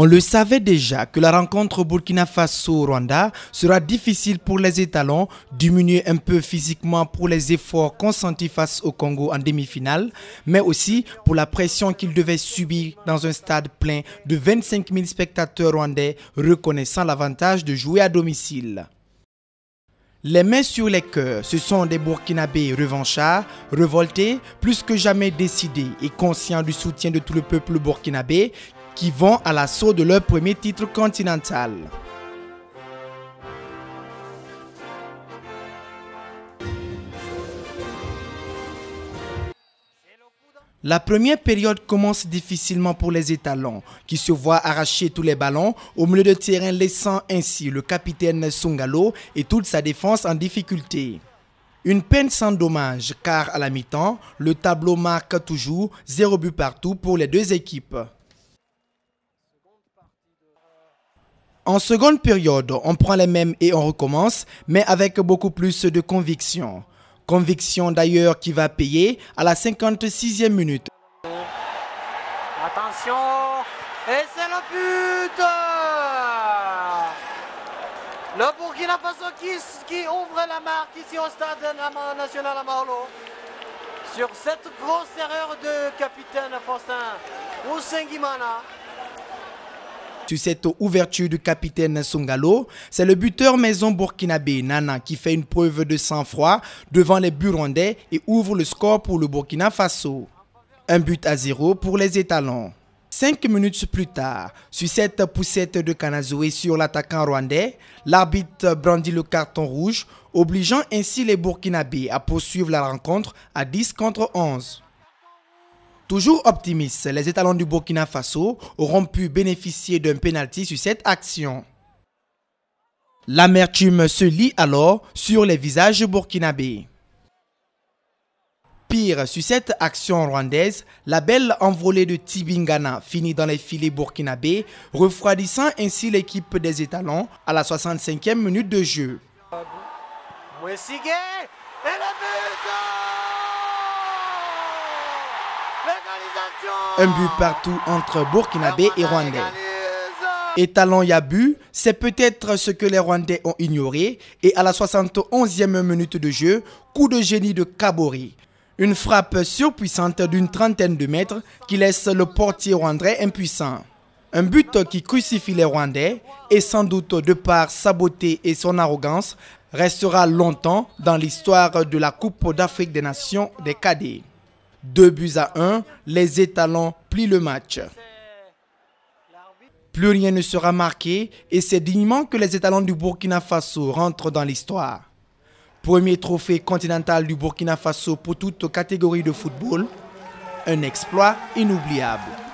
On le savait déjà que la rencontre Burkina Faso-Rwanda sera difficile pour les étalons, diminuée un peu physiquement pour les efforts consentis face au Congo en demi-finale, mais aussi pour la pression qu'ils devaient subir dans un stade plein de 25 000 spectateurs rwandais reconnaissant l'avantage de jouer à domicile. Les mains sur les cœurs, ce sont des Burkinabés revanchards, révoltés, plus que jamais décidés et conscients du soutien de tout le peuple burkinabé qui vont à l'assaut de leur premier titre continental. La première période commence difficilement pour les étalons, qui se voient arracher tous les ballons au milieu de terrain, laissant ainsi le capitaine Sungalo et toute sa défense en difficulté. Une peine sans dommage, car à la mi-temps, le tableau marque toujours 0 but partout pour les deux équipes. En seconde période, on prend les mêmes et on recommence, mais avec beaucoup plus de conviction. Conviction d'ailleurs qui va payer à la 56e minute. Attention Et c'est le but Le Burkina Faso qui, ouvre la marque ici au stade national à Marlo, Sur cette grosse erreur de capitaine Faustin Ousengimana. Sur cette ouverture du capitaine Songalo, c'est le buteur maison burkinabé Nana qui fait une preuve de sang-froid devant les Burundais et ouvre le score pour le Burkina Faso. Un but à zéro pour les étalons. Cinq minutes plus tard, sur cette poussette de Kanazoé sur l'attaquant rwandais, l'arbitre brandit le carton rouge, obligeant ainsi les Burkinabés à poursuivre la rencontre à 10 contre 11. Toujours optimistes, les étalons du Burkina Faso auront pu bénéficier d'un pénalty sur cette action. L'amertume se lit alors sur les visages burkinabés. Pire, sur cette action rwandaise, la belle envolée de Tibingana finit dans les filets burkinabés, refroidissant ainsi l'équipe des étalons à la 65e minute de jeu. Un but partout entre Burkinabé et Rwandais. Et Talon Yabu, c'est peut-être ce que les Rwandais ont ignoré. Et à la 71e minute de jeu, coup de génie de Kabori. Une frappe surpuissante d'une trentaine de mètres qui laisse le portier rwandais impuissant. Un but qui crucifie les Rwandais et sans doute de par sa beauté et son arrogance restera longtemps dans l'histoire de la Coupe d'Afrique des Nations des Cadets. Deux buts à un, les étalons plient le match. Plus rien ne sera marqué et c'est dignement que les étalons du Burkina Faso rentrent dans l'histoire. Premier trophée continental du Burkina Faso pour toute catégorie de football, un exploit inoubliable.